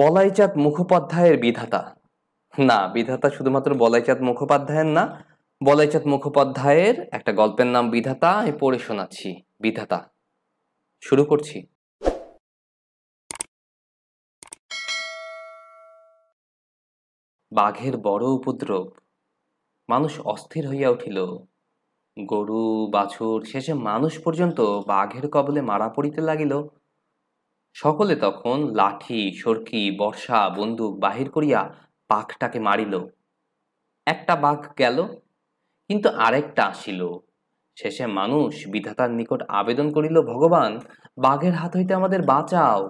বলাইচাঁদ মুখোপাধ্যায়ের বিধাতা না বিধাতা শুধুমাত্র বলাইচাঁদ মুখোপাধ্যায়ের না বলাইচাঁদ মুখোপাধ্যায়ের একটা গল্পের নাম বিধাতা আমি পড়ে শোনাচ্ছি বিধাতা শুরু করছি বাঘের বড় উপদ্রব মানুষ অস্থির হইয়া উঠিল গরু বাছুর শেষে মানুষ পর্যন্ত বাঘের কবলে মারা পড়িতে লাগিল সকলে তখন লাঠি সরকি বর্ষা বন্দুক বাহির করিয়া বাঘটাকে মারিল একটা বাঘ গেল কিন্তু আরেকটা আসিল শেষে মানুষ বিধাতার নিকট আবেদন করিল ভগবান বাঘের হাত হইতে আমাদের বাঁচাও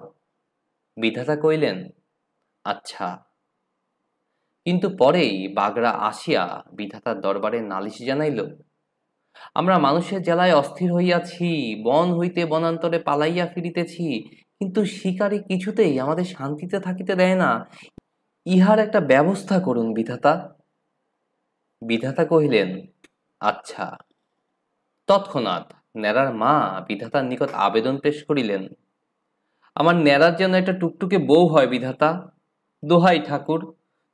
বিধাতা কইলেন আচ্ছা কিন্তু পরেই বাঘরা আসিয়া বিধাতার দরবারে নালিশ জানাইল আমরা মানুষের জেলায় অস্থির হইয়াছি বন হইতে বনান্তরে পালাইয়া ফিরিতেছি কিন্তু শিকারী কিছুতেই আমাদের শান্তিতে থাকিতে দেয় না ইহার একটা ব্যবস্থা করুন বিধাতা বিধাতা কহিলেন আচ্ছা তৎক্ষণাৎ ন্যাড়ার মা বিধাতার নিকট আবেদন পেশ করিলেন আমার ন্যাড়ার যেন একটা টুকটুকে বউ হয় বিধাতা দোহাই ঠাকুর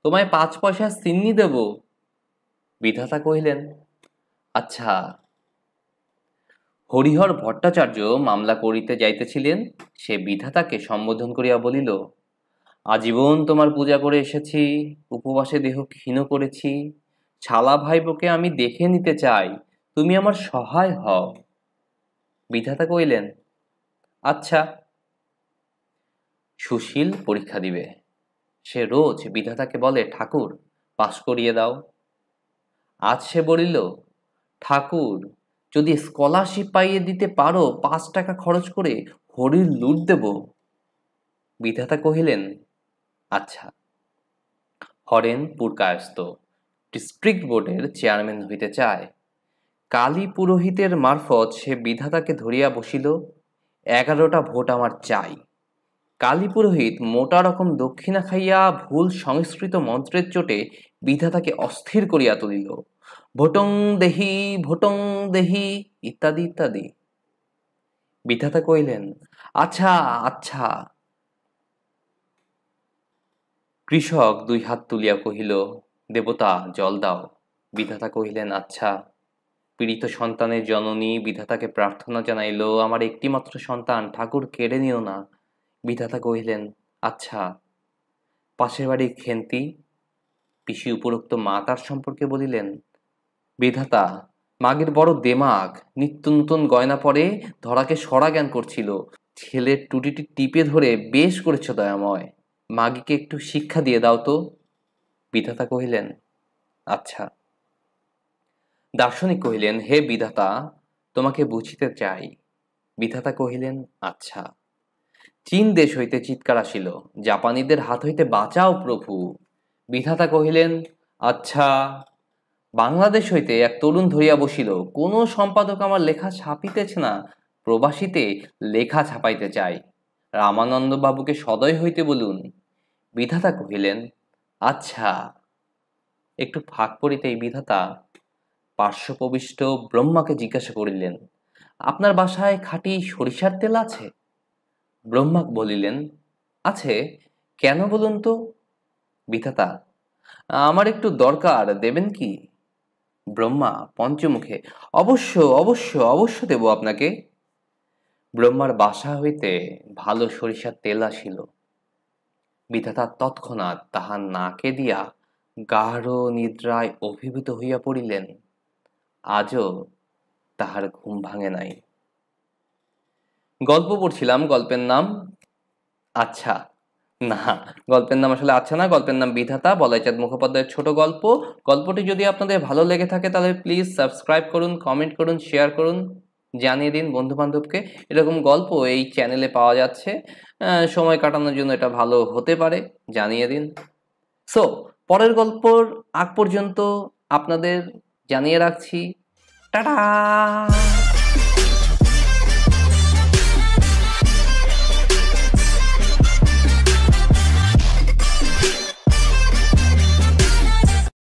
তোমায় পাঁচ পয়সা সিন্নি দেব বিধাতা কহিলেন আচ্ছা হরিহর ভট্টাচার্য মামলা করিতে যাইতেছিলেন সে বিধাতাকে সম্বোধন করিয়া বলিল আজীবন তোমার পূজা করে এসেছি উপবাসে দেহ ক্ষীণ করেছি ছালা ভাইবোকে আমি দেখে নিতে চাই তুমি আমার সহায় হও বিধাতা কইলেন আচ্ছা সুশীল পরীক্ষা দিবে সে রোজ বিধাতাকে বলে ঠাকুর পাশ করিয়ে দাও আজ সে বলিল ঠাকুর যদি স্কলারশিপ পাইয়ে দিতে পারো পাঁচ টাকা খরচ করে হরির লুট দেব বিধাতা কহিলেন আচ্ছা হরেন পুরকায়স্ত ডিস্ট্রিক্ট বোর্ডের চেয়ারম্যান হইতে চায় কালী পুরোহিতের মারফত সে বিধাতাকে ধরিয়া বসিল এগারোটা ভোট আমার চাই কালী পুরোহিত মোটা রকম দক্ষিণা খাইয়া ভুল সংস্কৃত মন্ত্রের চোটে বিধাতাকে অস্থির করিয়া তুলিল ভোটং দেহি ভোটং দেহি ইত্যাদি ইত্যাদি বিধাতা কইলেন আচ্ছা আচ্ছা কৃষক দুই হাত তুলিয়া কহিল দেবতা জল দাও বিধাতা কহিলেন আচ্ছা পীড়িত সন্তানের জননী বিধাতাকে প্রার্থনা জানাইল আমার একটিমাত্র সন্তান ঠাকুর কেড়ে নিও না বিধাতা কহিলেন আচ্ছা পাশের বাড়ির খেন্তি পিসি উপরোক্ত মা তার সম্পর্কে বলিলেন বিধাতা মাগের বড় দেমাগ নিত্য নতুন গয়না পরে ধরাকে সরা জ্ঞান করছিল ছেলের টুটিটি টিপে ধরে বেশ করেছ দয়াময় মাগিকে একটু শিক্ষা দিয়ে দাও তো বিধাতা কহিলেন আচ্ছা দার্শনিক কহিলেন হে বিধাতা তোমাকে বুঝিতে চাই বিধাতা কহিলেন আচ্ছা চীন দেশ হইতে চিৎকার আসিল জাপানিদের হাত হইতে বাঁচাও প্রভু বিধাতা কহিলেন আচ্ছা বাংলাদেশ হইতে এক তরুণ ধরিয়া বসিল কোনো সম্পাদক আমার লেখা ছাপিতেছে না প্রবাসীতে লেখা ছাপাইতে চাই রামানন্দ বাবুকে সদয় হইতে বলুন বিধাতা কহিলেন আচ্ছা একটু ফাঁক এই বিধাতা পার্শ্বপবিষ্ট ব্রহ্মাকে জিজ্ঞাসা করিলেন আপনার বাসায় খাঁটি সরিষার তেল আছে ব্রহ্মাক বলিলেন আছে কেন বলুন তো বিধাতা আমার একটু দরকার দেবেন কি ব্রহ্মা পঞ্চমুখে অবশ্য অবশ্য অবশ্য দেব আপনাকে ব্রহ্মার বাসা হইতে ভালো সরিষার তেল আসিল বিধাতা তৎক্ষণাৎ তাহার নাকে দিয়া গাঢ় নিদ্রায় অভিভূত হইয়া পড়িলেন আজও তাহার ঘুম ভাঙে নাই গল্প পড়ছিলাম গল্পের নাম আচ্ছা না গল্পের নাম আসলে আছে না গল্পের নাম বিধাতা বলাইচাঁদ মুখোপাধ্যায়ের ছোট গল্প গল্পটি যদি আপনাদের ভালো লেগে থাকে তাহলে প্লিজ সাবস্ক্রাইব করুন কমেন্ট করুন শেয়ার করুন জানিয়ে দিন বন্ধু বান্ধবকে এরকম গল্প এই চ্যানেলে পাওয়া যাচ্ছে সময় কাটানোর জন্য এটা ভালো হতে পারে জানিয়ে দিন সো পরের গল্পর আগ পর্যন্ত আপনাদের জানিয়ে রাখছি টাটা